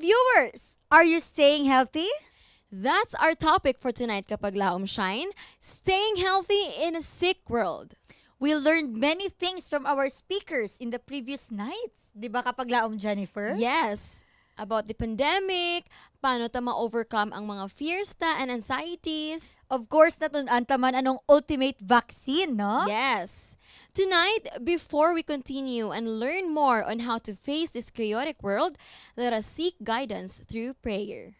viewers! Are you staying healthy? That's our topic for tonight kapag laom shine, staying healthy in a sick world. We learned many things from our speakers in the previous nights. Di ba kapag laom, Jennifer? Yes. About the pandemic, paano ta ma-overcome ang mga fears ta and anxieties. Of course, natunaan taman anong ultimate vaccine, no? Yes. Tonight, before we continue and learn more on how to face this chaotic world, let us seek guidance through prayer.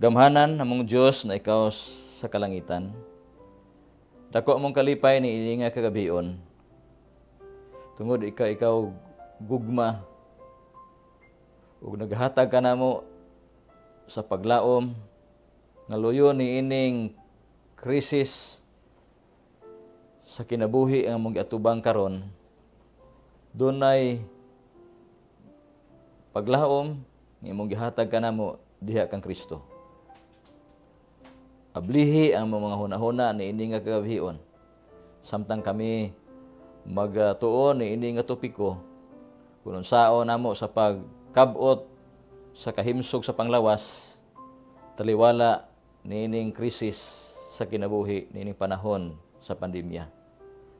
Gamhanan among Dios na ikaw sa kalangitan. Dako among kalipay ni ini nga kagabion. Tungod ikaw ikaw gugma ug naghatag ka namo sa paglaom nga ni ining krisis sa kinabuhi ang mong atubang karon dunay paglaom ng imong gihatag kanamo diha kang Kristo ablihi ang mga hunahuna ni ini nga kagabion samtang kami magtuon ni ini nga topiko kung sao na mo sa pagkabot sa kahimsog sa panglawas taliwala niining krisis sa kinabuhi niining panahon sa pandemya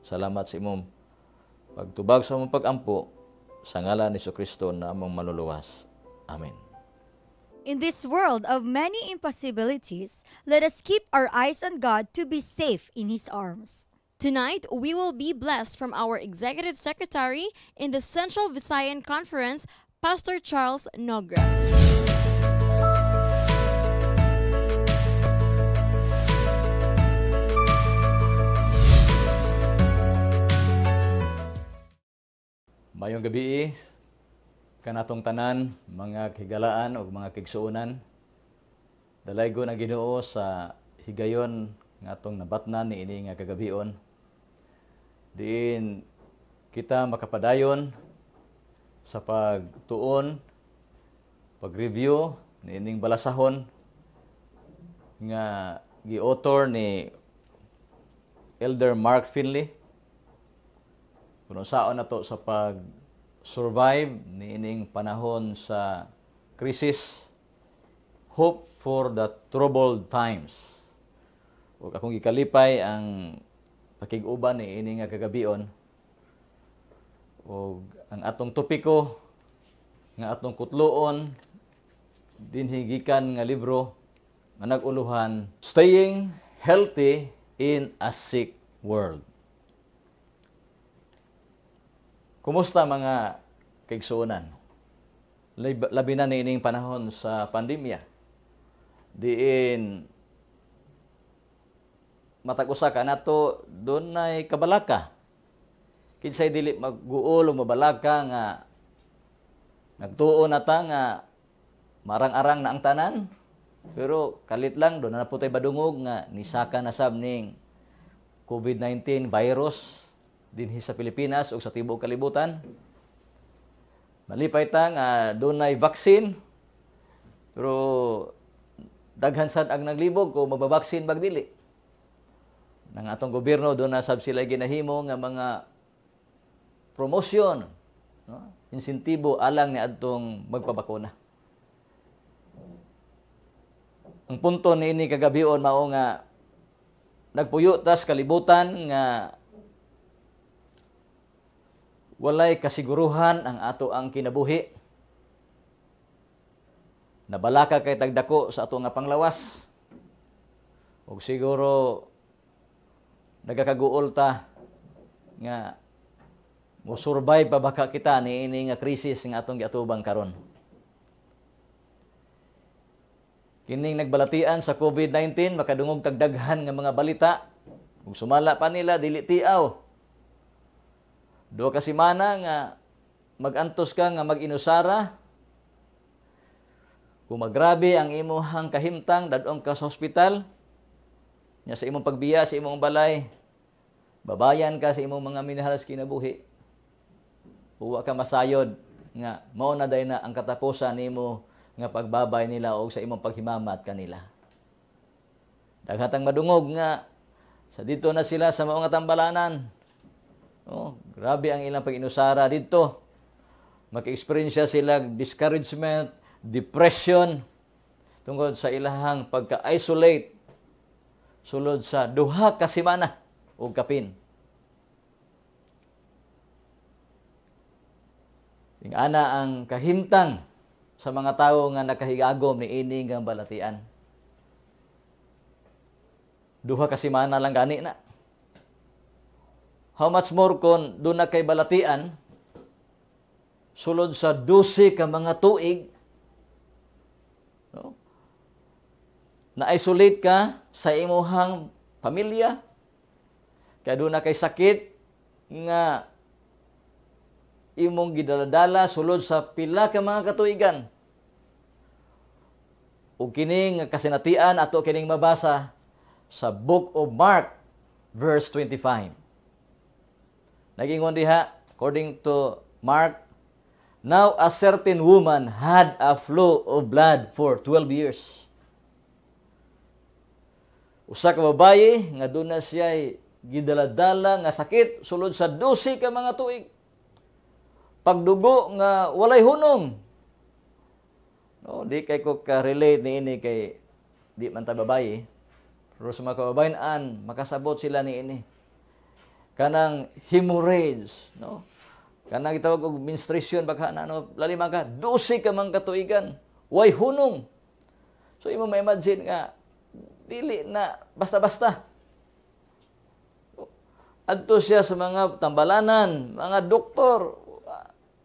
Salamat sa imong pagtubag sa imong pagampo sa ngalan ni Kristo na among manuluwas. Amen. In this world of many impossibilities, let us keep our eyes on God to be safe in His arms. Tonight, we will be blessed from our Executive Secretary in the Central Visayan Conference, Pastor Charles Nogra. Mayong gabi kanatong tanan, mga kigalaan o mga kigsuunan. Dalaygon ang Ginoo sa higayon nga atong nabatnan ni ini nga kagabion. Diin kita makapadayon sa pagtuon, pag-review ni ining balasahon nga gi-author ni Elder Mark Finley kung saan na to sa pag-survive niining panahon sa krisis, hope for the troubled times. Huwag akong ikalipay ang pakiguban ni ining kagabion. O ang atong topiko nga atong kutloon dinhigikan nga libro nga naguluhan Staying Healthy in a Sick World. Kumusta mga kaigsuunan? Labi na niining panahon sa pandemya. Diin matag usa ka nato dunay kabalaka. Kinsay dili maguol o mabalaka nga nagtuo na ta nga marang-arang na ang tanan. Pero kalit lang doon na putay badungog nga nisaka na sab ning COVID-19 virus dinhi sa Pilipinas ug sa tibuok kalibutan. Malipay ta nga uh, dunay vaccine pero daghan sad ang naglibog ko magbabaksin bag dili. Nang atong gobyerno do na sab sila ginahimo nga mga promosyon, no? insentibo alang ni adtong magpabakuna. Ang punto ni ini kagabion mao nga nagpuyo tas kalibutan nga walay kasiguruhan ang ato ang kinabuhi. Nabalaka kay tagdako sa ato nga panglawas. Ug siguro nagakaguol ta nga mo survive pa baka kita ni ini nga krisis nga atong giatubang karon. Kining nagbalatian sa COVID-19 makadungog tagdaghan nga mga balita. Ug sumala pa nila dili tiaw Duha ka semana nga magantos ka nga maginusara. Kung magrabe ang imong kahimtang dadong ka sa hospital, nya sa imong pagbiya sa imong balay, babayan ka sa imong mga minahalas kinabuhi. Huwa ka masayod nga mao na dai na ang katapusan nimo nga pagbabay nila o sa imong paghimamat kanila. Daghatang madungog nga sa dito na sila sa mga tambalanan. Oh, Grabe ang ilang pag-inusara dito. Maka-experience sila discouragement, depression, tungkol sa ilahang pagka-isolate, sulod sa duha ka semana o kapin. Ingana ang kahintang sa mga tao nga nakahigagom ni ining ang balatian. Duha ka semana lang gani na. How much more kon doon na kay balatian, sulod sa 12 ka mga tuig, no? na-isolate ka sa imuhang pamilya, kay doon na kay sakit, nga imong gidaladala sulod sa pila ka mga katuigan. Ug kining kasinatian ato kining mabasa sa Book of Mark verse 25. Nagingon diha, according to Mark, Now a certain woman had a flow of blood for 12 years. Usa ka babaye nga duna gidala-dala nga sakit sulod sa 12 ka mga tuig. Pagdugo nga walay hunong. No, di kay ko ka-relate ni ini kay di man ta babaye. Pero sa mga kababayan, makasabot sila ni ini kanang hemorrhage, no? Kanang gitawag og menstruation baghana no, lalima ka 12 ka mang katuigan, way hunong. So imo may imagine nga dili na basta-basta. Adto siya sa mga tambalanan, mga doktor,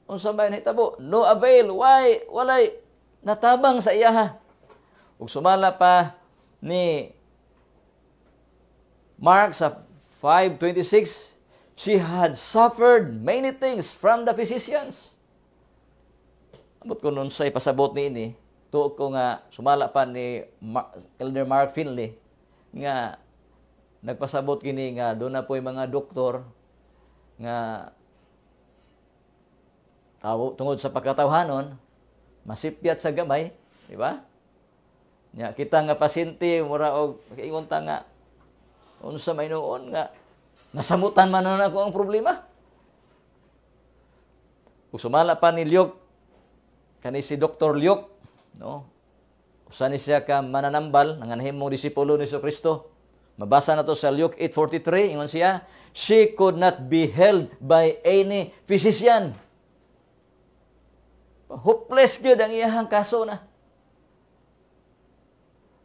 unsa may nahitabo, no avail, why walay natabang sa iya ha. Ug sumala pa ni Mark sa 5.26, she had suffered many things from the physicians. Amot ko nun sa ipasabot ni ini, tuok ko nga sumala pa ni Mar Elder Mark Finley, nga nagpasabot kini nga doon na po yung mga doktor nga tawo tungod sa pagkatawhanon masipyat sa gamay di ba nya kita nga pasyente mura og ingon ta nga unsa may noon nga nasamutan man na ako ang problema. Ug sumala pa ni Lyok kani si Dr. Lyok, no? Usa ni siya ka mananambal ang anhimong disipulo ni Kristo. Mabasa na to sa Luke 8:43 ingon siya, she could not be held by any physician. Hopeless gyud ang iyang kaso na.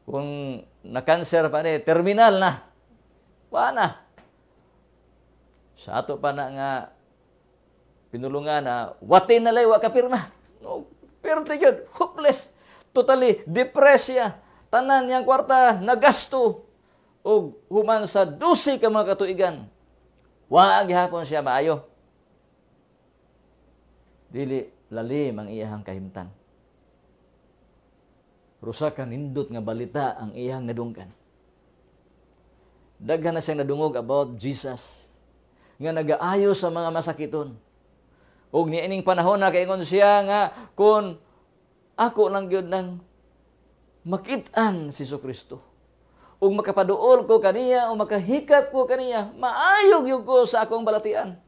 Kung na-cancer pa ni, terminal na. Wana. Sa ato pa na nga pinulungan na watin na lay wa ka No, pirma yun. Hopeless. Totally depressed siya. Tanan yang kwarta nagasto og human sa 12 ka mga katuigan. Wa gihapon siya maayo. Dili lalim ang iyahang kahimtan. Rusakan ka nga balita ang iyang nadungkan. Daghan na siyang nadungog about Jesus nga nagaayo sa mga masakiton. Og Ug ining panahon na kaingon siya nga kun ako nang gyud nang makit-an si Kristo. Og makapaduol ko kaniya o makahikap ko kaniya, maayog yug ko sa akong balatian.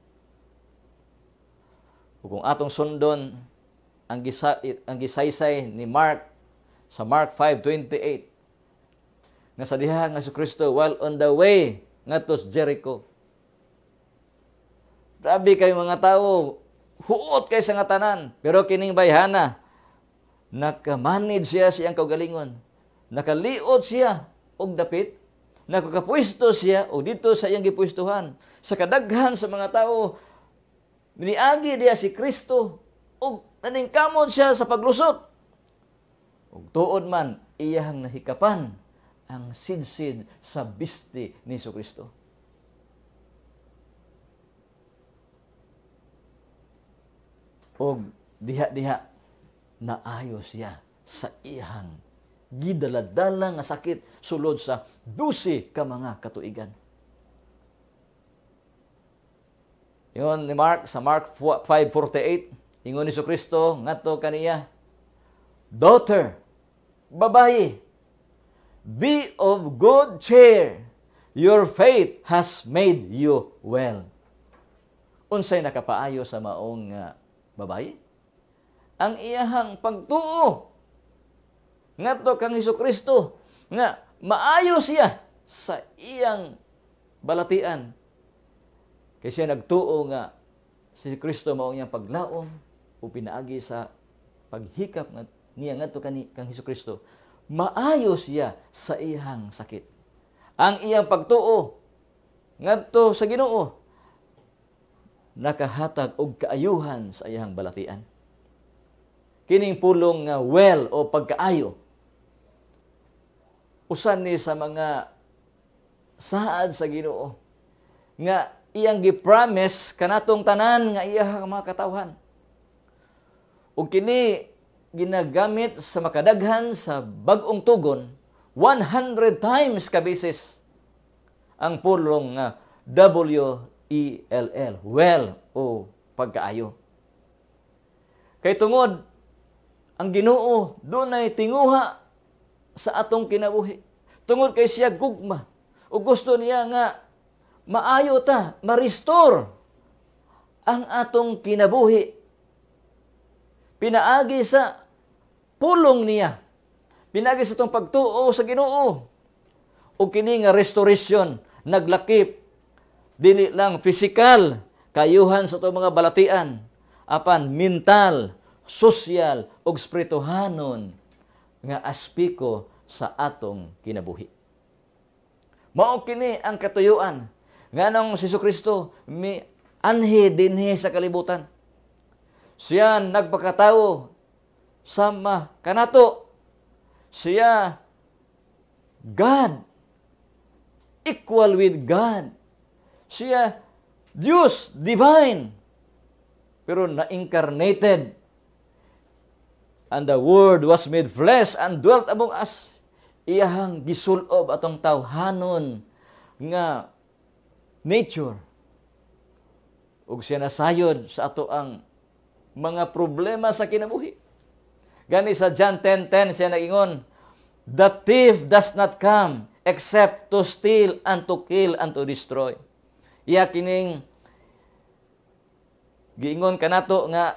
Ug kung atong sundon ang gisa, ang gisaysay ni Mark sa Mark 5:28 nga sa diha nga si Kristo while on the way ngadto sa Jericho. Grabe kay mga tao, huot kay sa nga tanan, pero kining bayhana nakamanage siya siyang kaugalingon. Nakaliot siya og dapit, nakakapuisto siya og dito sa iyang gipuistuhan. Sa kadaghan sa mga tao, miniagi diya si Kristo og naningkamot siya sa paglusot. Og tuod man iyang nahikapan ang sinsin sa bisti ni Iso Kristo. Og diha-diha naayo siya sa ihang gidala-dala nga sakit sulod sa dusi ka mga katuigan. Yon ni Mark sa Mark 5:48, ingon ni Kristo ngadto kaniya, "Daughter, babae, Be of good cheer. Your faith has made you well. Unsay nakapaayo sa maong nga ah, babae? Ang iyahang pagtuo ngadto kang Hesus Kristo nga maayo siya sa iyang balatian. Kasi siya nagtuo nga si Kristo mao iyang paglaom o pinaagi sa paghikap nga niya ngadto kani kang Hesus Kristo maayos siya sa iyang sakit. Ang iyang pagtuo ngadto sa Ginoo nakahatag og kaayuhan sa iyang balatian. Kining pulong nga well o pagkaayo usan ni sa mga saad sa Ginoo nga iyang gi-promise kanatong tanan nga iyang mga katawhan. Ug kini ginagamit sa makadaghan sa bagong tugon 100 times kabisis ang pulong nga W-E-L-L, well o pagkaayo. Kay tungod, ang ginoo, doon ay tinguha sa atong kinabuhi. Tungod kay siya gugma. O gusto niya nga, maayo ta, ma-restore ang atong kinabuhi. Pinaagi sa pulong niya. Binagi sa itong pagtuo sa ginoo. O kini nga restoration, naglakip. Dili lang physical, kayuhan sa itong mga balatian. Apan mental, social, og spirituhanon nga aspiko sa atong kinabuhi. Mao kini ang katuyuan nganong si Kristo mi anhi dinhi sa kalibutan. Siya nagpakatao sama kanato siya God equal with God siya Diyos divine pero na-incarnated and the word was made flesh and dwelt among us iyang gisulob atong tawhanon nga nature ug siya nasayod sa ato ang mga problema sa kinabuhi Gani sa John 10.10 siya nagingon, The thief does not come except to steal and to kill and to destroy. Iya kining giingon kanato nga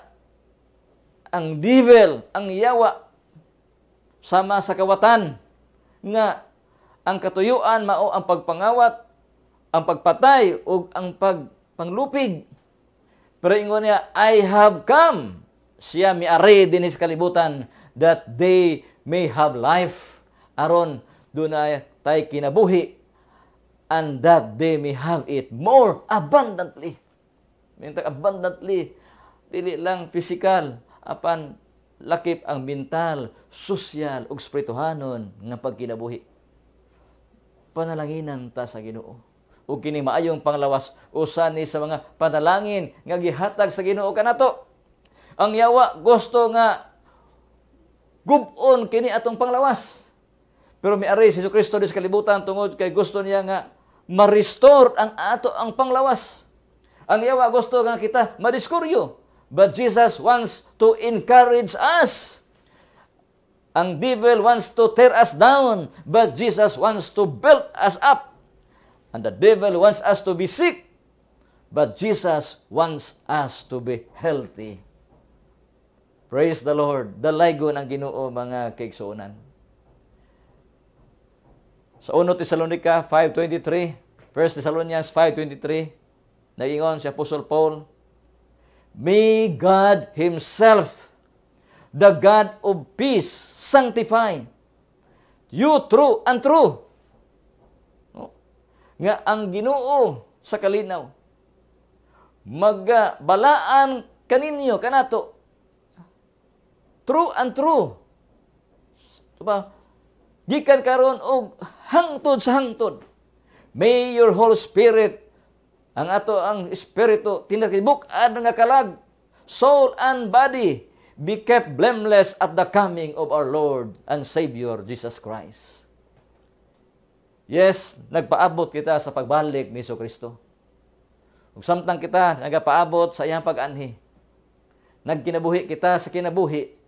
ang devil, ang yawa sama sa kawatan nga ang katuyuan mao ang pagpangawat, ang pagpatay ug ang pagpanglupig. Pero ingon niya, I have come siya miari sa kalibutan that they may have life aron na tay kinabuhi and that they may have it more abundantly mintag abundantly dili lang physical apan lakip ang mental sosyal ug spirituhanon nga pagkinabuhi Panalanginan ta sa Ginoo ug kini maayong panglawas usa ni sa mga panalangin nga gihatag sa Ginoo kanato ang yawa gusto nga gubon kini atong panglawas. Pero may miari si Kristo di sa kalibutan tungod kay gusto niya nga ma-restore ang ato ang panglawas. Ang yawa gusto nga kita madiskuryo. But Jesus wants to encourage us. Ang devil wants to tear us down, but Jesus wants to build us up. And the devil wants us to be sick, but Jesus wants us to be healthy. Praise the Lord. Dalaygon ang Ginoo mga kaigsuonan. Sa 1 Thessalonica 5:23, 1 Thessalonians 5:23, nagingon si Apostle Paul, May God himself, the God of peace, sanctify you true and true. No? Nga ang Ginoo sa kalinaw magabalaan kaninyo kanato True and true. Diba? Gikan karon og hangtod sa hangtod. May your Holy Spirit ang ato ang espiritu tinakibuk ad nga kalag soul and body be kept blameless at the coming of our Lord and Savior Jesus Christ. Yes, nagpaabot kita sa pagbalik ni Iso Kristo. Ug samtang kita nagapaabot sa iyang pag-anhi. Nagkinabuhi kita sa kinabuhi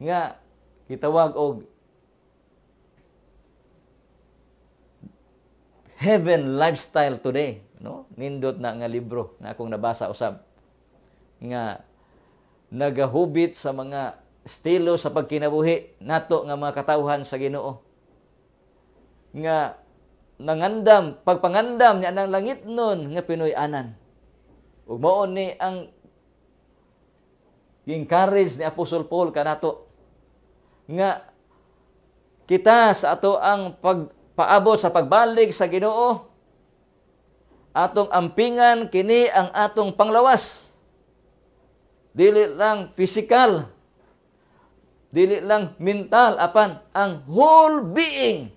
nga gitawag og heaven lifestyle today no nindot na nga libro na akong nabasa usab nga nagahubit sa mga estilo sa pagkinabuhi nato nga mga katawhan sa Ginoo nga nangandam pagpangandam niya ng langit nun nga Pinoy anan ug mao ni ang encourage ni Apostol Paul kanato nga kita sa ato ang pagpaabot sa pagbalik sa Ginoo atong ampingan kini ang atong panglawas dili lang physical dili lang mental apan ang whole being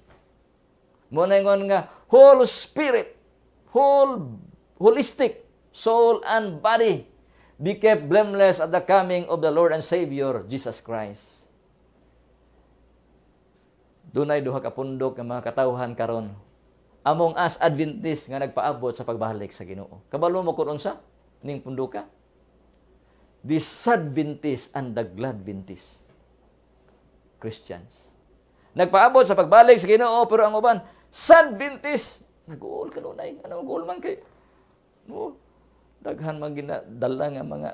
mo ngon nga whole spirit whole holistic soul and body be kept blameless at the coming of the Lord and Savior Jesus Christ dunay duha ka pundok nga mga katawhan karon among as Adventist nga nagpaabot sa pagbalik sa Ginoo. Kabalo mo kun unsa ning pundoka The sad Adventist and the glad Adventist. Christians. Nagpaabot sa pagbalik sa Ginoo pero ang uban sad Adventist naguol kanunay ano goal man kay no daghan man ginadala nga mga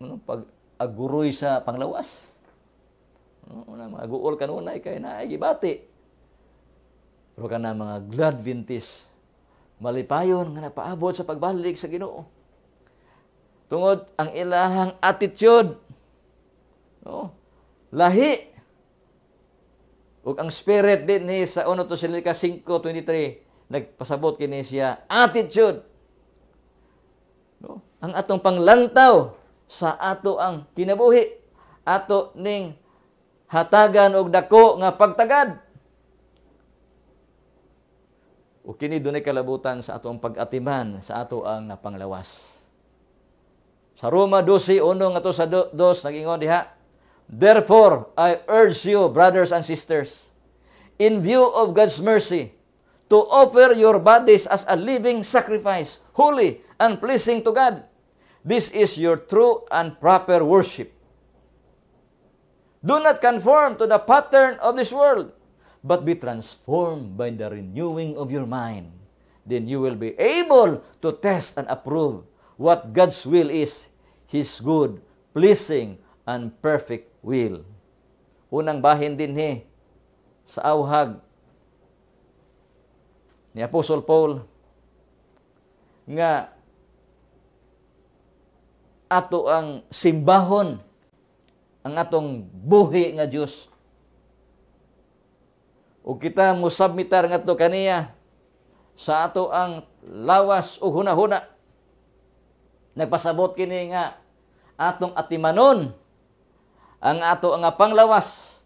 ano pag aguroy sa panglawas. Una mga guol kanunay kay naay gibati. Pero kana mga glad vintis malipayon nga napaabot sa pagbalik sa Ginoo. Tungod ang ilahang attitude no? lahi ug ang spirit din ni sa 1 Tesalonica 5:23 nagpasabot kini siya attitude no? ang atong panglantaw sa ato ang kinabuhi ato ning hatagan og dako nga pagtagad. O kini dunay kalabutan sa atong pag-atiman sa ato ang napanglawas. Sa Roma 12:1 ngadto sa 2 nagingon diha, Therefore, I urge you, brothers and sisters, in view of God's mercy, to offer your bodies as a living sacrifice, holy and pleasing to God. This is your true and proper worship. Do not conform to the pattern of this world, but be transformed by the renewing of your mind. Then you will be able to test and approve what God's will is, His good, pleasing, and perfect will. Unang bahin din he, sa awhag ni Apostle Paul, nga ato ang simbahon ang atong buhi nga Dios. O kita mo submitar nga to kaniya sa ato ang lawas o hunahuna. Nagpasabot kini nga atong atimanon ang ato nga panglawas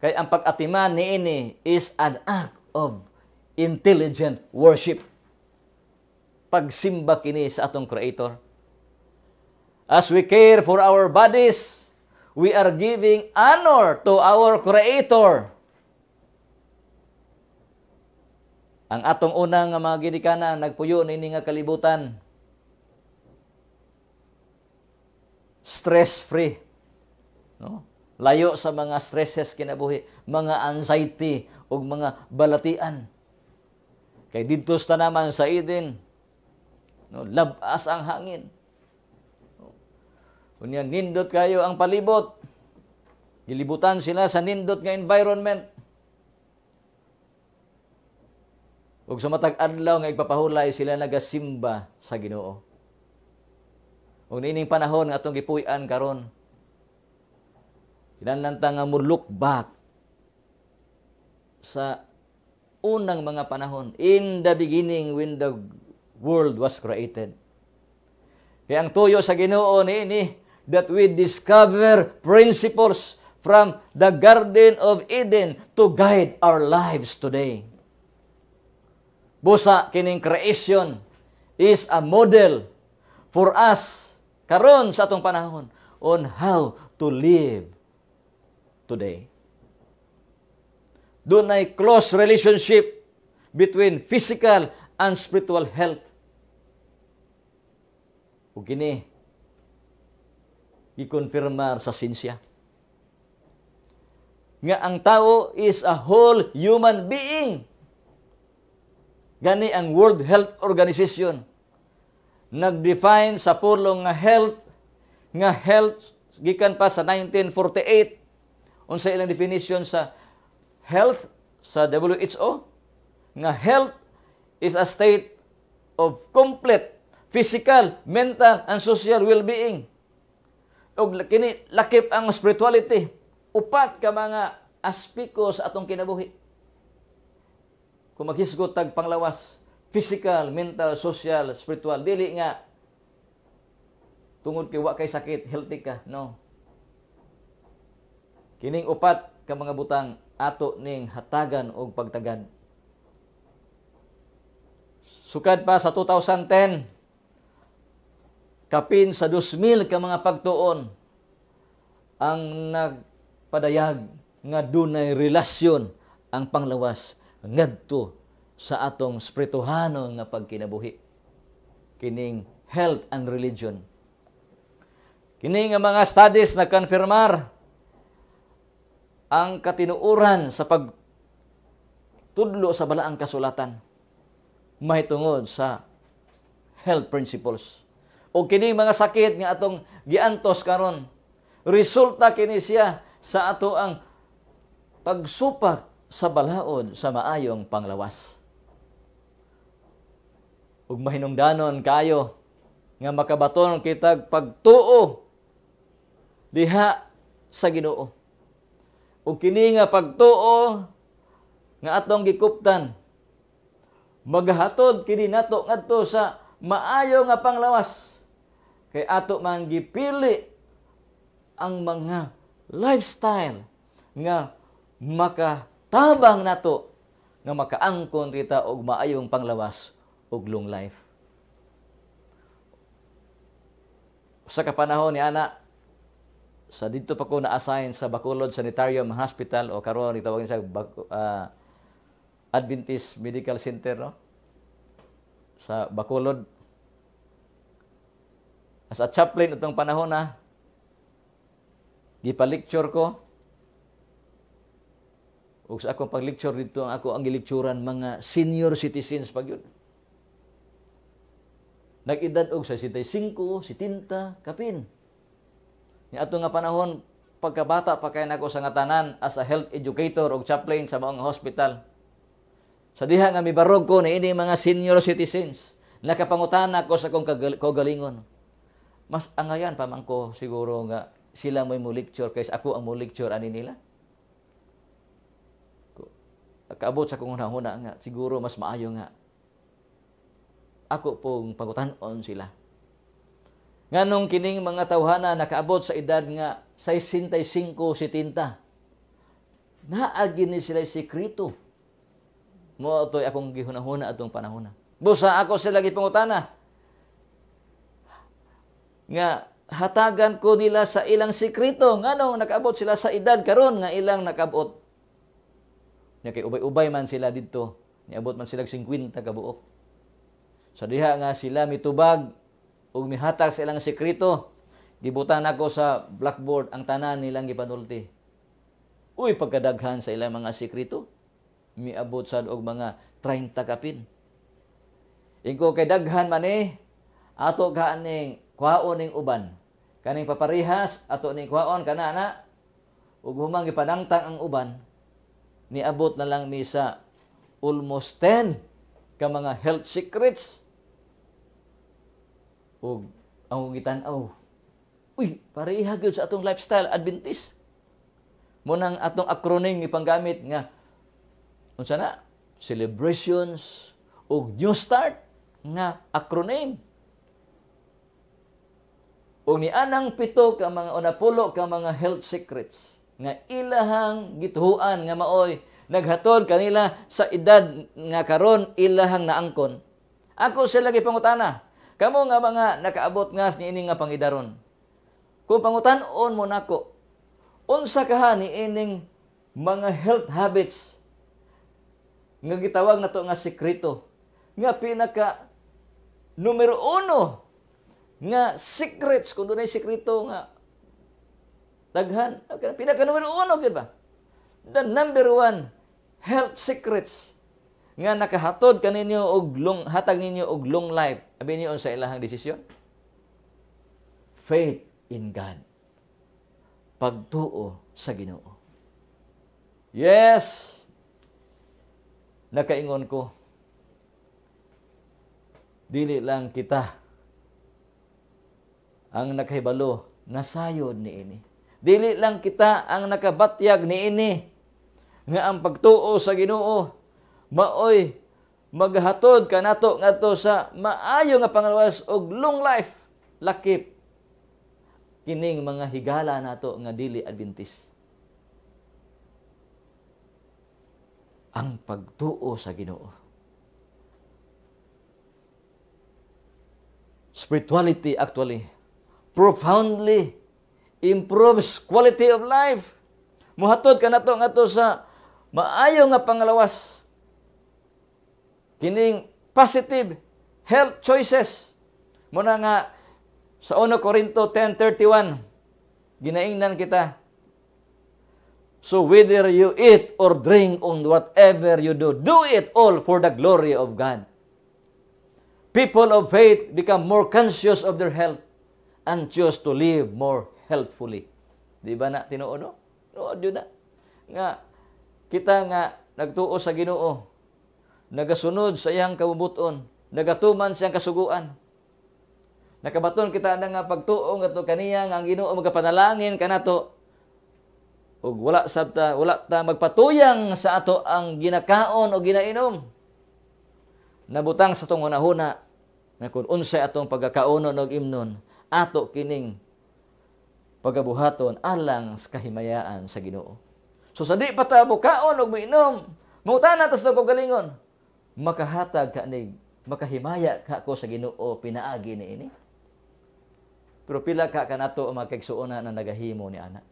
kay ang pag-atiman niini is an act of intelligent worship. Pagsimba kini sa atong Creator. As we care for our bodies, we are giving honor to our Creator. Ang atong unang nga mga ginikanan, nagpuyo nini nga kalibutan. Stress-free. No? Layo sa mga stresses kinabuhi, mga anxiety o mga balatian. Kay dito naman sa Eden, no, labas ang hangin. Kunya nindot kayo ang palibot. Gilibutan sila sa nindot nga environment. Ug sa matag adlaw nga ipapahulay sila nagasimba sa Ginoo. Ug niining panahon nga atong gipuy-an karon. Kinanlanta nga mo look back sa unang mga panahon. In the beginning when the world was created. Kaya ang tuyo sa Ginoo ni ini that we discover principles from the Garden of Eden to guide our lives today. Busa kining creation is a model for us karon sa atong panahon on how to live today. Doon ay close relationship between physical and spiritual health. Ug kini gikonfirmar sa sinsya. Nga ang tao is a whole human being. Gani ang World Health Organization nag-define sa pulong nga health nga health gikan pa sa 1948 unsa ilang definition sa health sa WHO nga health is a state of complete physical, mental, and social well-being og kini lakip ang spirituality upat ka mga aspiko sa atong kinabuhi kung maghisgot tag panglawas physical mental social spiritual dili nga tungod kay wa kay sakit healthy ka no kining upat ka mga butang ato ning hatagan og pagtagad sukad pa sa 2010 Kapin sa 2,000 ka mga pagtuon ang nagpadayag nga dunay relasyon ang panglawas ngadto sa atong spirituhano nga pagkinabuhi kining health and religion kini nga mga studies na konfirmar ang katinuuran sa pag tudlo sa balaang kasulatan mahitungod sa health principles o kini mga sakit nga atong giantos karon resulta kini siya sa ato ang pagsupak sa balaod sa maayong panglawas ug mahinungdanon kayo nga makabaton kitag pagtuo diha sa Ginoo ug kini nga pagtuo nga atong gikuptan maghatod kini nato ngadto sa maayo nga panglawas Kay ato man gipili ang mga lifestyle nga makatabang nato nga makaangkon kita og maayong panglawas og long life. Sa kapanahon ni ana sa dito pa ko na-assign sa Bacolod Sanitarium Hospital o karon itawagin sa uh, Adventist Medical Center no? sa Bacolod sa a chaplain itong panahon na ah, gipa-lecture ko ug sa akong pag-lecture dito ako ang gilikturan mga senior citizens pag yun. Nag-edad og sa 65, 70, kapin. Ni ato nga panahon pagkabata pa kay nako sa nga as a health educator og chaplain sa maong hospital. Sa diha nga mibarog ko ni ini mga senior citizens nakapangutan ako sa akong kagalingon mas angayan ah, pamangko siguro nga sila may mo lecture kaysa ako ang mo lecture ani nila. Kaabot sa kung una huna nga, siguro mas maayo nga. Ako pong on sila. Nga nung kining mga tawhana nakaabot sa edad nga 65-70, naagi ni sila sikrito. Mo ato'y akong gihunahuna atong panahona. Busa ako sila gipangutana nga hatagan ko nila sa ilang sikreto nganong nakaabot sila sa edad karon nga ilang nakabot nya kay ubay-ubay man sila didto niabot man sila 50 ka buok sa diha nga sila mitubag ug mihatag sa ilang sikreto gibutan nako sa blackboard ang tanan nilang gipanulti uy pagkadaghan sa ilang mga sikreto miabot sad og mga 30 kapin ingko kay daghan man eh ato kaaning kwaon ning uban. Kaning paparihas ato ning kwaon kana na ug humang gipanangtang ang uban niabot na lang misa almost 10 ka mga health secrets. Ug ang gitan-aw. Uy, pareha gyud sa atong lifestyle Adventist. Mo nang atong acronym ipanggamit nga unsa na celebrations ug new start nga acronym og ni anang pito ka mga unapulo ka mga health secrets nga ilahang gituhuan nga maoy naghatod kanila sa edad nga karon ilahang naangkon. Ako sila pangutana Kamo nga mga nakaabot nga sa ining nga pangidaron. Kung pangutan-on mo nako, unsa kaha ni ining mga health habits nga gitawag nato nga sekreto nga pinaka numero uno nga secrets kun dunay sekreto nga daghan okay, pinaka numero uno gyud ba the number one health secrets nga nakahatod kaninyo og long hatag ninyo og long life abi niyo sa ilahang desisyon faith in God pagtuo sa Ginoo yes nakaingon ko dili lang kita ang nakahibalo nasayod ini. Dili lang kita ang nakabatyag ni ini nga ang pagtuo sa Ginoo maoy maghatod kanato ngadto sa maayo nga pangalawas og long life lakip kining mga higala nato nga dili adventis ang pagtuo sa Ginoo spirituality actually profoundly improves quality of life. Muhatod ka to nga to sa maayo nga pangalawas. Kining positive health choices. Muna nga sa 1 Corinto 10.31, ginaingnan kita. So whether you eat or drink on whatever you do, do it all for the glory of God. People of faith become more conscious of their health and choose to live more healthfully. Di ba na tinuod no? Tinuod yun na. Nga, kita nga nagtuo sa ginoo, nagasunod sa iyang kabubuton, nagatuman sa iyang kasuguan. Nakabaton kita na nga pagtuo nga to kaniya nga ang ginoo magapanalangin to. ug wala sabta wala ta magpatuyang sa ato ang ginakaon o ginainom nabutang sa tong hunahuna na kung unsay atong pagkakaunon og imnon ato kining pagabuhaton alang sa kahimayaan sa Ginoo. So sa di pa ta bukaon og miinom, mangutana tas dog galingon, makahatag ka nig, makahimaya ka ko sa Ginoo pinaagi ni ini. Pero pila ka kanato ang mga na nagahimo ni ana.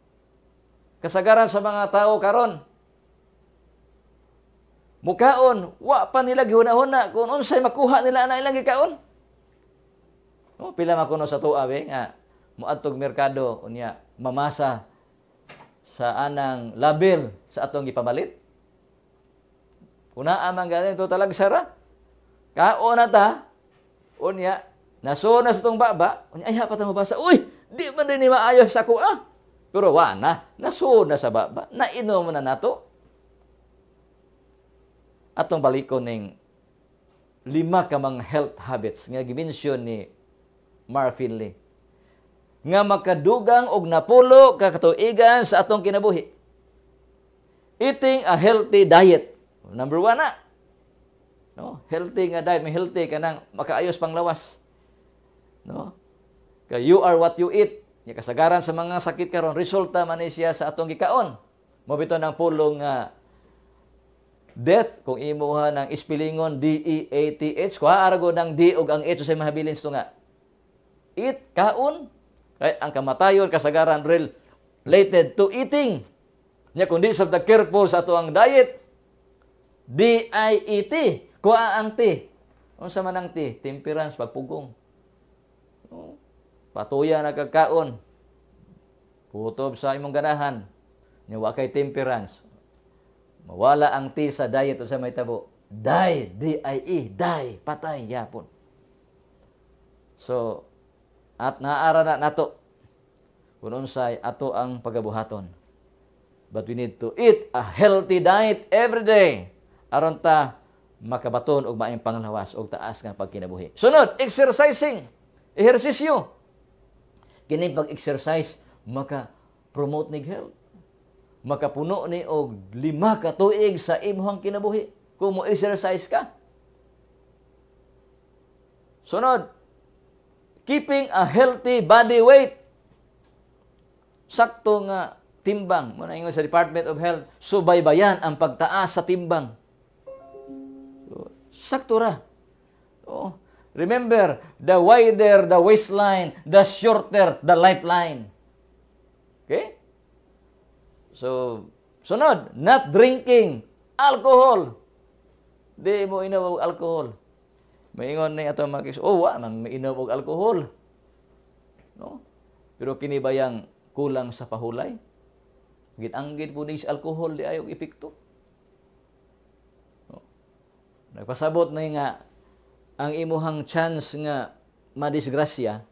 Kasagaran sa mga tao karon, mukaon wa pa nila gihunahuna kung unsay makuha nila ana ilang gikaon. O oh, pila man kuno sa tuwa be nga muadtog merkado unya mamasa sa anang label sa atong gipabalit. Una amang ganin to talagsara. Kao na ta unya nasuna sa tong baba unya ayha pa ta mabasa. Uy, di man din maayo sa kuha. Pero wana, nasuna sa baba, nainom na nato. Atong balikon ning lima ka mga health habits nga gimension ni Mar Finley nga makadugang og napulo ka katuigan sa atong kinabuhi. Eating a healthy diet. Number one na. No? Healthy nga diet. May healthy ka nang makaayos pang lawas. No? Kaya you are what you eat. Yung kasagaran sa mga sakit karon resulta man siya sa atong gikaon. Mabito ng pulong uh, death kung imuha ng ispilingon D E A T H kuha arago ng D ug ang H sa mahabilin nga eat kaon right ang kamatayon kasagaran related to eating nya kundi sa the careful sa ato ang diet D I E T kuha ang T unsa man ang T temperance pagpugong no? patuya na kagkaon kutob sa imong ganahan nya wa kay temperance mawala ang T sa diet o sa may tabo die D I E die patay yapon so at naara na nato kung unsay ato ang pagabuhaton. But we need to eat a healthy diet every day aron ta makabaton og maayong panglawas og taas nga pagkinabuhi. Sunod, exercising. Ehersisyo. Kini pag exercise maka promote nig health. Makapuno ni og lima ka tuig sa imong kinabuhi kung mo exercise ka. Sunod, keeping a healthy body weight. Sakto nga timbang. Muna ingon sa Department of Health, subaybayan ang pagtaas sa timbang. So, sakto ra. Oo. Remember, the wider the waistline, the shorter the lifeline. Okay? So, sunod, not drinking alcohol. Di mo inaw alcohol. Maingon ni ato mga oh, wa, man mainom og alkohol. No? Pero kini bayang kulang sa pahulay. Gitanggit po ni sa alkohol di ayog epekto. No? Nagpasabot na nga ang imuhang chance nga madisgrasya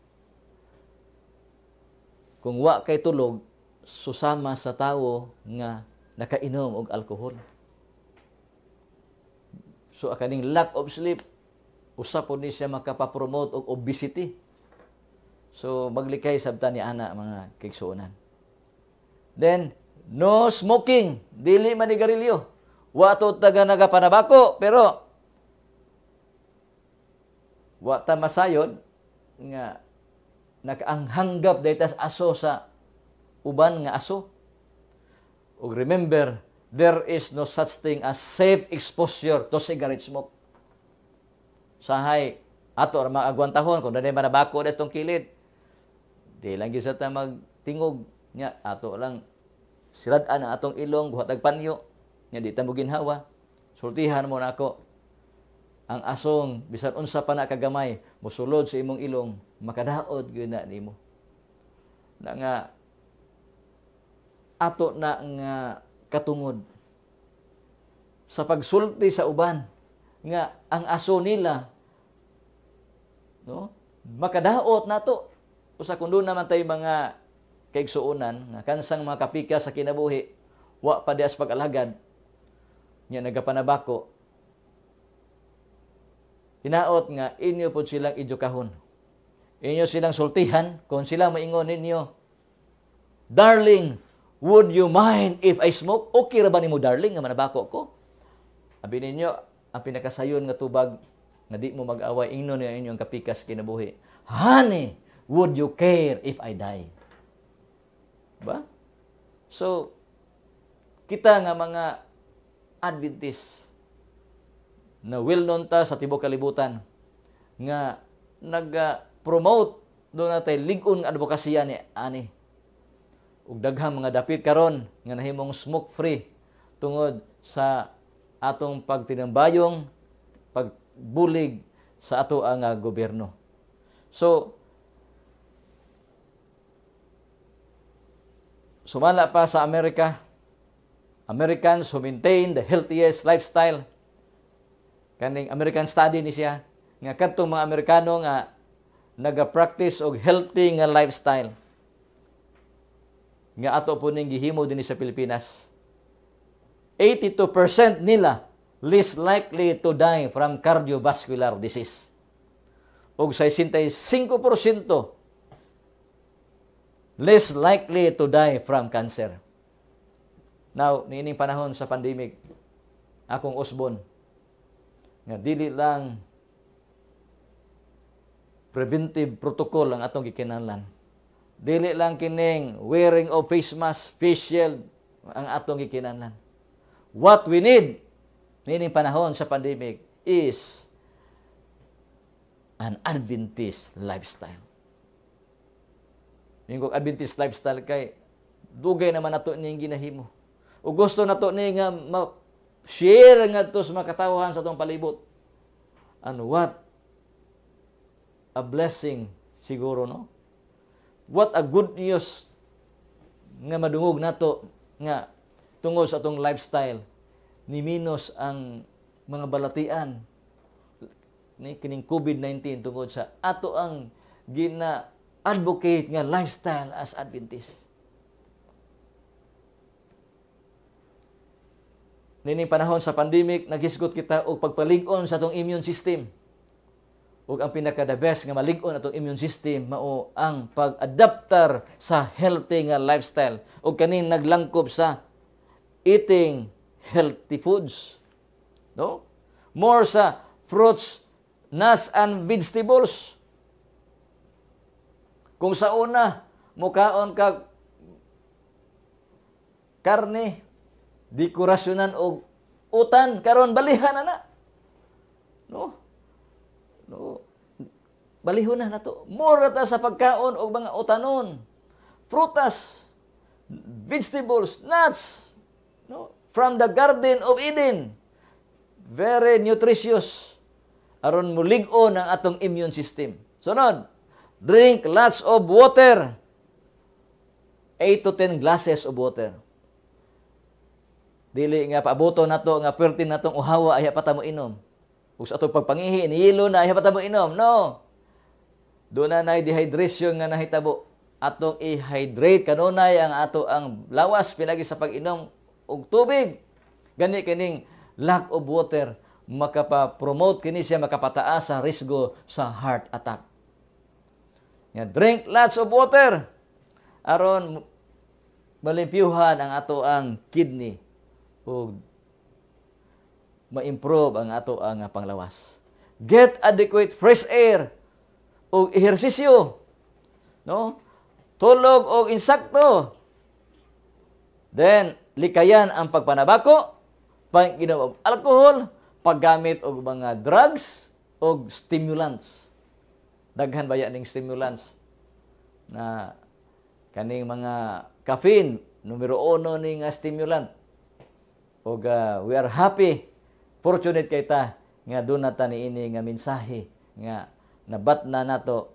kung wa kay tulog susama sa tawo nga nakainom og alkohol. So akaning lack of sleep usa po ni siya makapapromote og obesity. So maglikay sabta ni ana mga kigsuonan. Then no smoking, dili man ni garilyo. Wa to taga nagapanabako pero wa ta masayod nga nakaanghanggap daytas aso sa uban nga aso. Ug remember, there is no such thing as safe exposure to cigarette smoke sahay ato ra magagwantahon kung dali manabako des tong kilid. Di lang gyud sa ta magtingog nya ato lang sirad-an atong ilong buhatag panyo nya di ta mo ginhawa. Sultihan mo nako ang asong bisan unsa pa na kagamay musulod sa imong ilong makadaod gyud na nimo. Na nga ato na nga katungod sa pagsulti sa uban nga ang aso nila no? Makadaot nato usa kun doon naman tayo mga kaigsuonan nga kansang mga kapika sa kinabuhi wa pa dias pag-alagad nya nagapanabako Hinaot nga inyo po silang edukahon. Inyo silang sultihan kung sila maingon ninyo. Darling, would you mind if I smoke? Okay ra ba nimo darling nga manabako ko? Abi ninyo ang pinakasayon nga tubag nga di mo mag-away ingnon nga inyong kapikas kinabuhi. Honey, would you care if I die? Ba? So, kita nga mga Adventist na well-known ta sa tibok kalibutan nga nag-promote doon natay ligon advokasya ni ani. Ug daghang mga dapit karon nga nahimong smoke free tungod sa atong pagtinambayong pag bulig sa ato ang uh, gobyerno. So, sumala pa sa Amerika, Americans who maintain the healthiest lifestyle. Kaning American study ni siya, nga kadtong mga Amerikano nga naga-practice og healthy nga lifestyle nga ato po ning gihimo dinhi sa Pilipinas. 82% nila least likely to die from cardiovascular disease. Og 65% less likely to die from cancer. Now, niining panahon sa pandemic, akong usbon, nga dili lang preventive protocol ang atong gikinahanglan. Dili lang kining wearing of face mask, face shield ang atong gikinahanglan. What we need ngayong panahon sa pandemic is an Adventist lifestyle. Yung kung Adventist lifestyle kay, dugay naman nato ning ginahimo. O gusto na ni nga ma-share nga to sa makatawhan sa itong palibot. And what a blessing siguro, no? What a good news nga madungog nato nga tungod sa atong lifestyle ni Minos ang mga balatian ni kining COVID-19 tungod sa ato ang gina advocate nga lifestyle as Adventist. Nini panahon sa pandemic naghisgot kita og pagpalig-on sa atong immune system. Ug ang pinaka the best nga malig-on atong immune system mao ang pag-adaptar sa healthy nga lifestyle ug kanin naglangkob sa eating healthy foods. No? More sa fruits, nuts, and vegetables. Kung sa una, mukaon ka karne, dekorasyonan og utan, karon balihan na na. No? No. Balihon na to. More ta sa pagkaon og mga utanon. Frutas, vegetables, nuts. No? from the Garden of Eden. Very nutritious. Aron mo ligon ang atong immune system. Sunod, drink lots of water. 8 to 10 glasses of water. Dili nga na to, nga pertin natong uhawa ay hapata mo inom. Ug sa atong pagpangihi niyilo na ay hapata mo inom. No. Do na nay dehydration nga nahitabo. Atong i-hydrate kanunay ang ato ang lawas pinagi sa pag-inom og tubig. Gani kining lack of water makapapromote kini siya makapataas sa risgo sa heart attack. Nga drink lots of water aron malimpyuhan ang ato ang kidney ug ma-improve ang ato ang panglawas. Get adequate fresh air ug ehersisyo. No? Tulog og insakto. Then likayan ang pagpanabako, panginom og alcohol, paggamit og mga drugs og stimulants. Daghan ba ning stimulants na kaning mga caffeine numero uno ning stimulant. Og uh, we are happy fortunate kay ta nga dunay ni ini nga mensahe nga nabat na nato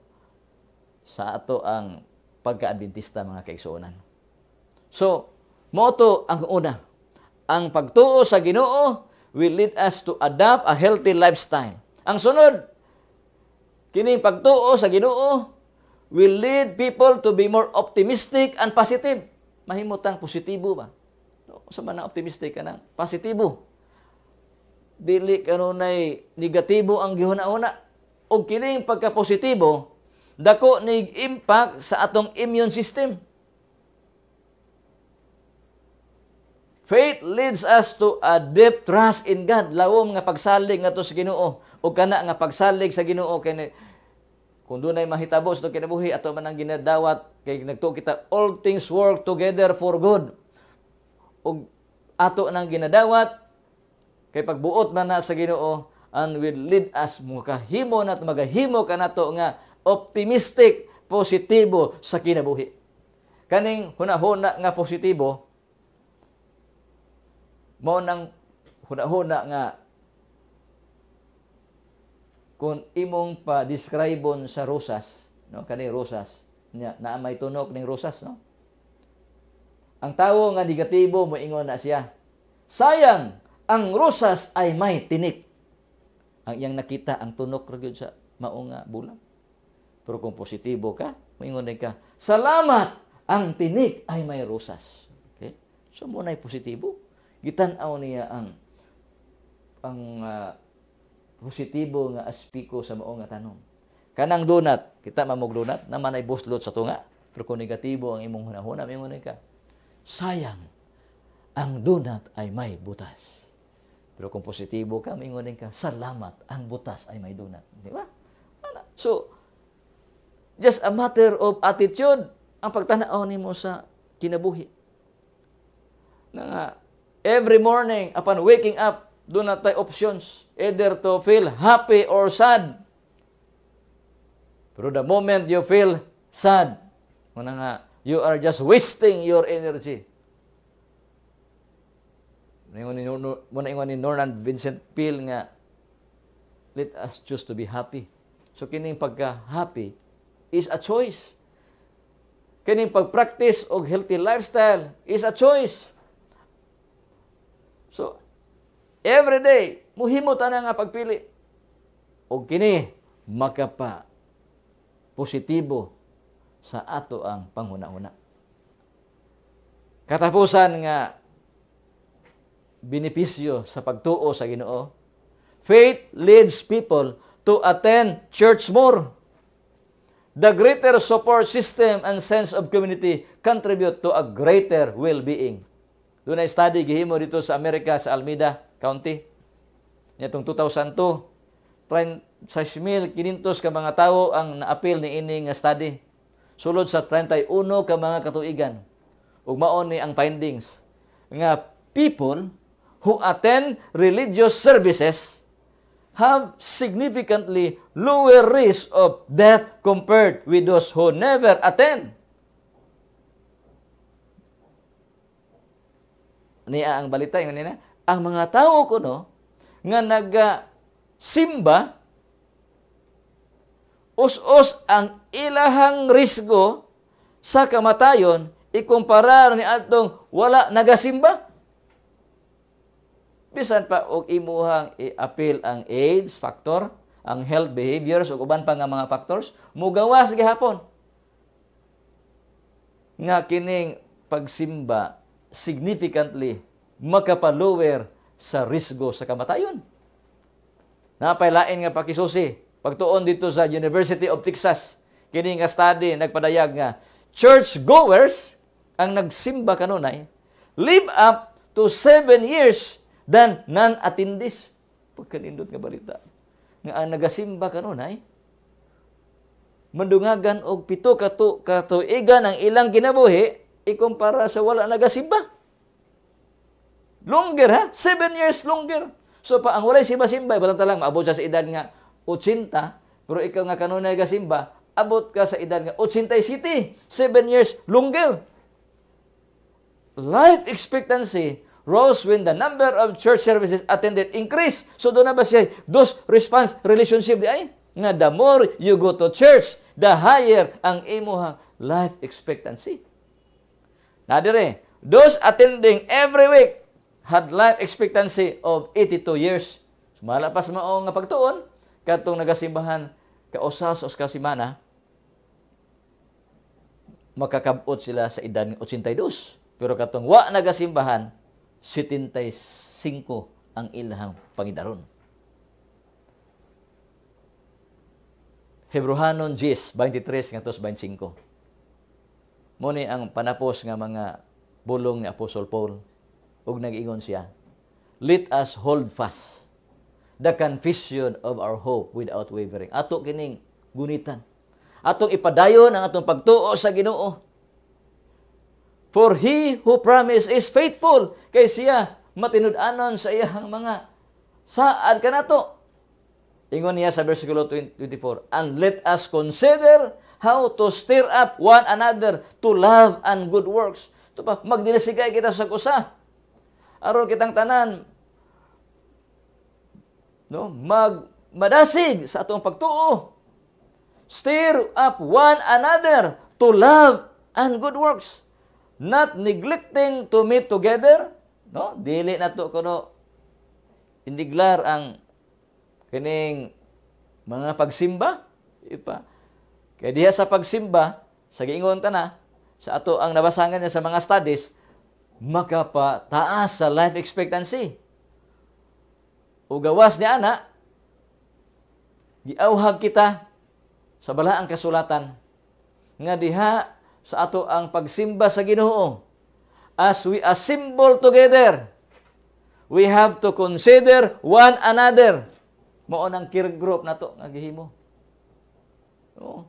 sa ato ang pagka-adventista mga kaigsuonan. So, Moto ang una. Ang pagtuo sa Ginoo will lead us to adopt a healthy lifestyle. Ang sunod, kining pagtuo sa Ginoo will lead people to be more optimistic and positive. Mahimutang positibo ba? No, sa man optimistic ka nang positibo. Dili kanunay negatibo ang gihuna-una. Og kining pagka-positibo dako nig impact sa atong immune system. Faith leads us to a deep trust in God. Lawo nga pagsalig nga to sa Ginoo o kana nga pagsalig sa Ginoo kay kung dunay mahitabo sa kinabuhi ato man ang ginadawat kay nagtuo kita all things work together for good. Og ato nang ginadawat kay pagbuot man na sa Ginoo and will lead us makahimo nat magahimo kanato nga optimistic positibo sa kinabuhi. Kaning hunahuna nga positibo Mao nang huna-huna nga kung imong pa describon sa rosas, no, kani rosas, nya naa may tunok ning rosas, no. Ang tawo nga negatibo moingon na siya. Sayang, ang rosas ay may tinik. Ang iyang nakita ang tunok ra sa mao nga bulan. Pero kung positibo ka, moingon din ka, salamat, ang tinik ay may rosas. Okay? So mo na positibo gitan-aw niya ang ang uh, positibo nga aspiko sa mao nga tanom. Kanang donut, kita mamog donut, naman ay buslot sa tunga, pero kung negatibo ang imong hunahuna, imong ka. Sayang, ang donut ay may butas. Pero kung positibo ka, mingunin ka, salamat, ang butas ay may donut. Di ba? Ano? So, just a matter of attitude ang pagtanaw ni mo sa kinabuhi. Na nga, Every morning, upon waking up, do na tayo options. Either to feel happy or sad. Pero the moment you feel sad, muna nga, you are just wasting your energy. Muna ingon ni Norman Vincent Peale nga, let us choose to be happy. So kining pagka-happy is a choice. Kining pag-practice og healthy lifestyle is a choice. So, every day, muhimo tanang nga pagpili. O kini, makapa positibo sa ato ang panghuna-una. Katapusan nga benepisyo sa pagtuo sa Ginoo, faith leads people to attend church more. The greater support system and sense of community contribute to a greater well-being. Doon ay study gihimo dito sa Amerika sa Alameda County. Nitong 2002, 36,500 ka mga tao ang naapil ni ining study. Sulod sa 31 ka mga katuigan. Ug maon ni ang findings nga people who attend religious services have significantly lower risk of death compared with those who never attend. niya ang balita ingon nina ang mga tao ko no nga naga simba us-us ang ilahang risgo sa kamatayon ikumparar ni atong wala nagasimba bisan pa og imuhang i-appeal ang AIDS factor ang health behaviors ug uban pa nga mga factors mugawas gihapon nga kining pagsimba significantly makapalower sa risgo sa kamatayon. Napailain nga pakisusi, pagtuon dito sa University of Texas, kini nga study nagpadayag nga churchgoers ang nagsimba kanunay live up to seven years than non-attendees. Pagkanindot nga balita. Nga ang nagasimba kanunay, mandungagan og pito katu katuigan ang ilang kinabuhi ikumpara sa wala nagasimba. Longer ha? Seven years longer. So pa ang walay simba-simba, batang lang, maabot siya sa edad nga 80, pero ikaw nga kanunay gasimba, abot ka sa edad nga 80 city. seven years longer. Life expectancy rose when the number of church services attended increased. So doon na ba siya, those response relationship di ay? Na the more you go to church, the higher ang imuhang life expectancy. Nadire, eh. those attending every week had life expectancy of 82 years. Sumala mo nga pagtuon katong nagasimbahan kausas os ka semana makakabot sila sa edad ng 82. Pero katong wa nagasimbahan 75 ang ilang pangidaron. Hebrehanon 10, 23 25. Muni ang panapos nga mga bulong ni Apostle Paul ug nag-ingon siya, Let us hold fast the confession of our hope without wavering. Ato kining gunitan. Atong ipadayon ang atong pagtuo sa Ginoo. For he who promised is faithful. Kay siya matinud-anon sa iyang mga saad kanato. Ingon niya sa versikulo 24, And let us consider how to stir up one another to love and good works. Ito pa, magdinasigay kita sa kusa. Aron kitang tanan, no, mag madasig sa atong pagtuo. Stir up one another to love and good works. Not neglecting to meet together. No, dili na to kuno indiglar ang kining mga pagsimba. Ipa. Kaya diha sa pagsimba, sa giingon ta na, sa ato ang nabasangan niya sa mga studies, makapataas sa life expectancy. Ugawas ni ana, giauhag kita sa balaang kasulatan nga diha sa ato ang pagsimba sa Ginoo. As we assemble together, we have to consider one another. Mao nang kir group nato nga gihimo. Oo.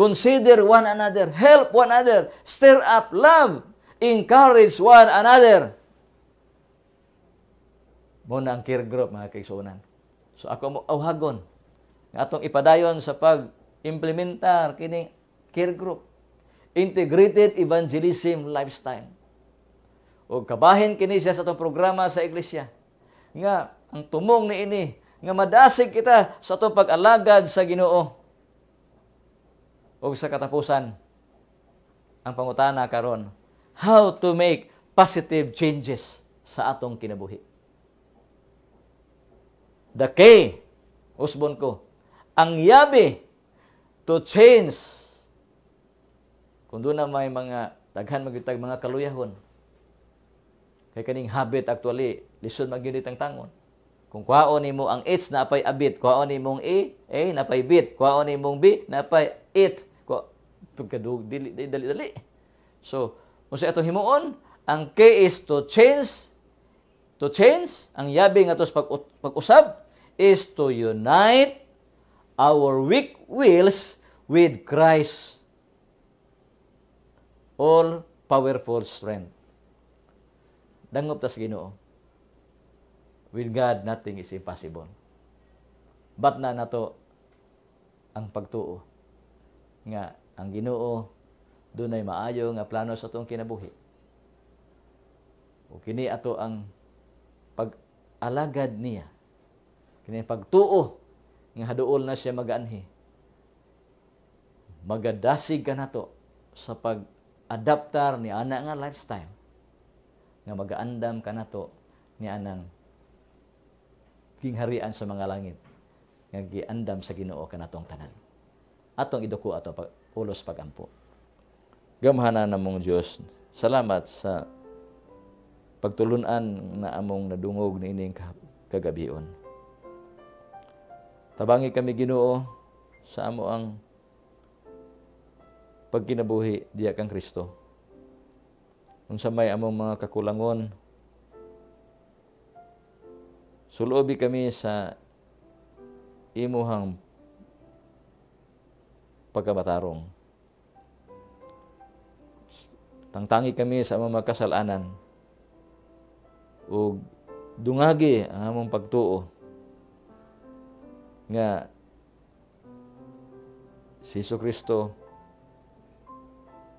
Consider one another. Help one another. Stir up love. Encourage one another. Muna ang care group, mga kaisunan. So ako mo awhagon oh, nga atong ipadayon sa pag-implementar kining care group. Integrated Evangelism Lifestyle. O kabahin kini siya sa itong programa sa iglesia. Nga, ang tumong ni ini, nga madasig kita sa itong pag-alagad sa ginoo o sa katapusan ang pangutana karon how to make positive changes sa atong kinabuhi the key usbon ko ang yabe to change kung doon na may mga daghan magitag mga kaluyahon kay kaning habit actually lisod magyunit ang tangon kung kuhaon nimo ang H na apay abit kuhaon nimong E A napay bit kuhaon nimong B napay it pagkadug dili dali dali. So, unsa atong himuon? Ang K is to change to change ang yabi nga tos pag-usab is to unite our weak wills with Christ all powerful strength. Dangop tas Ginoo. With God nothing is impossible. But na nato ang pagtuo nga ang Ginoo dunay maayo nga plano sa atong kinabuhi. O kini ato ang pag-alagad niya. Kini pagtuo nga haduol na siya mag-anhi. Magadasig ka to sa pag-adaptar ni ana nga lifestyle nga magaandam ka nato ni anang gingharian sa mga langit nga giandam sa Ginoo kanatong tanan. Atong iduko ato pag ulos pagampo. Gamhana namong Dios, salamat sa pagtulunan na among nadungog ni ining kagabion. Tabangi kami Ginoo sa amo ang pagkinabuhi diya kang Kristo. Unsa may among mga kakulangon, sulobi kami sa imuhang pagkabatarong. Tangtangi kami sa amang makasalanan ug dungagi ang among pagtuo nga si Iso Kristo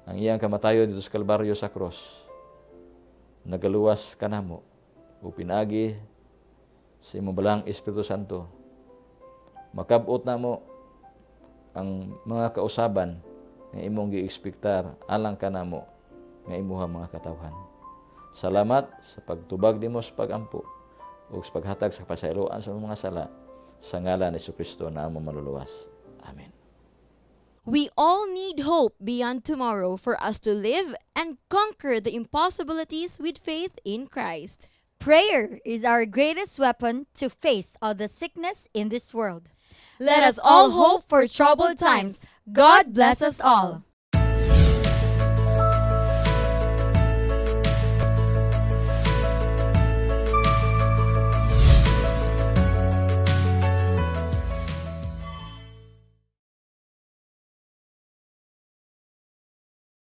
ang iyang kamatayon dito sa Kalbaryo sa cross nagaluwas kanamo o pinagi sa si imong balang Espiritu Santo makabot na mo ang mga kausaban nga imong giekspektar alang kanamo nga imuha mga katawhan. Salamat sa pagtubag nimo sa pagampo ug sa paghatag sa pasayloan sa mga sala sa ngalan ni Kristo na among maluluwas. Amen. We all need hope beyond tomorrow for us to live and conquer the impossibilities with faith in Christ. Prayer is our greatest weapon to face all the sickness in this world. Let us all hope for troubled times. God bless us all.